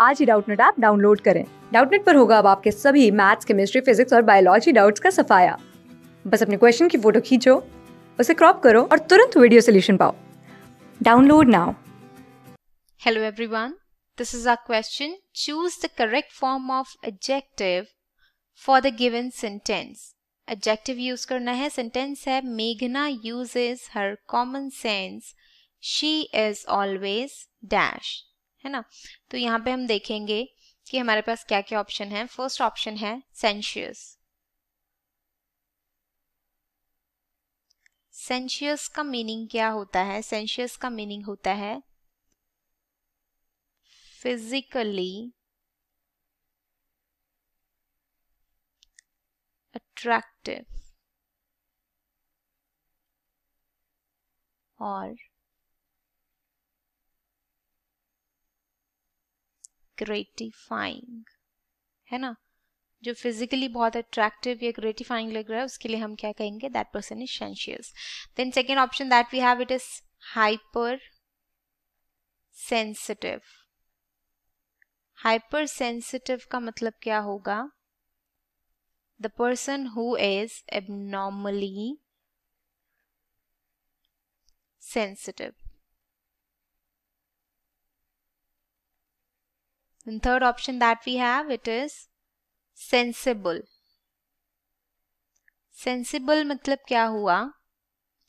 आज ही Doubtnut app download करें डाउटनेट पर होगा अब आपके सभी मैथ्स केमिस्ट्री फिजिक्स और बायोलॉजी डाउट्स का सफाया बस अपने क्वेश्चन की फोटो खींचो उसे क्रॉप करो और तुरंत वीडियो सोल्यूशन पाओ download now hello everyone this is our question choose the correct form of adjective for the given sentence adjective use करना है सेंटेंस है मेघना uses her common sense she is always dash है ना तो यहाँ पे हम देखेंगे कि हमारे पास क्या क्या ऑप्शन है फर्स्ट ऑप्शन है सेंशियस सेंशियस का मीनिंग क्या होता है सेंशियस का मीनिंग होता है फिजिकली अट्रैक्टिव और ग्रेटिफाइंग है ना जो फिजिकली बहुत अट्रैक्टिव या ग्रेटिफाइंग लग रहा है उसके लिए हम क्या कहेंगे that person is sensuous then second option that we have it is hypersensitive hypersensitive का मतलब क्या होगा the person who is abnormally sensitive And third option that we have it is sensible. Sensible मतलब क्या हुआ?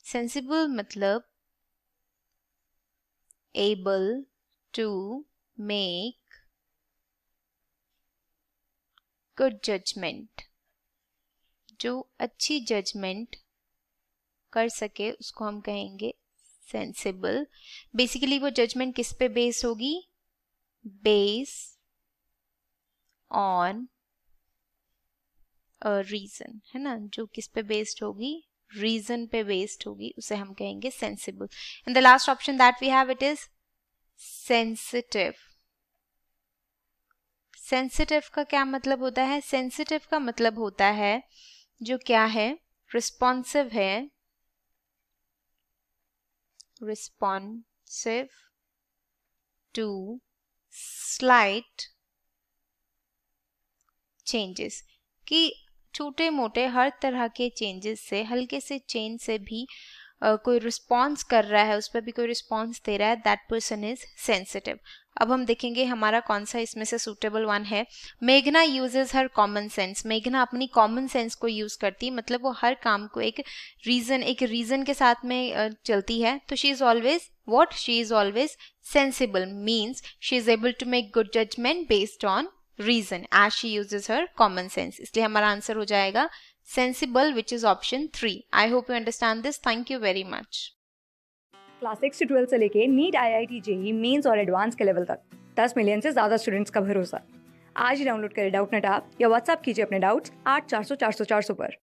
Sensible मतलब able to make good judgment. जो अच्छी judgment कर सके उसको हम कहेंगे sensible. Basically वो judgment किस पे based होगी? बेस ऑन रीजन है ना जो किस पे बेस्ड होगी रीजन पे बेस्ड होगी उसे हम कहेंगे sensible and the last option that we have it is sensitive sensitive का क्या मतलब होता है सेंसिटिव का मतलब होता है जो क्या है रिस्पॉन्सिव है रिस्पॉन्सिव टू स्लाइट चेंजेस कि छोटे मोटे हर तरह के चेंजेस से हल्के से चेंज से भी कोई रिस्पॉन्स कर रहा है उस पर भी कोई रिस्पॉन्स दे रहा है दैट पर्सन इज सेंसिटिव अब हम देखेंगे हमारा कौन सा इसमें से सूटेबल वन है मेघना यूजेज हर कॉमन सेंस मेघना अपनी कॉमन सेंस को यूज करती मतलब वो हर काम को एक रीजन एक रीजन के साथ में चलती है तो she is always what she is always sensible means she is able to make good judgement based on reason as she uses her common sense इसलिए हमारा आंसर हो जाएगा sensible which is option 3 i hope you understand this thank you very much class six से twelfth से लेके NEET IIT JEE mains और advance के level तक दस मिलियन से ज़्यादा स्टूडेंट्स का भरोसा आज ही डाउनलोड करें डाउट नेट आप या व्हाट्सअप कीजिए अपने डाउट्स आठ चार सौ चार सौ चार सौ पर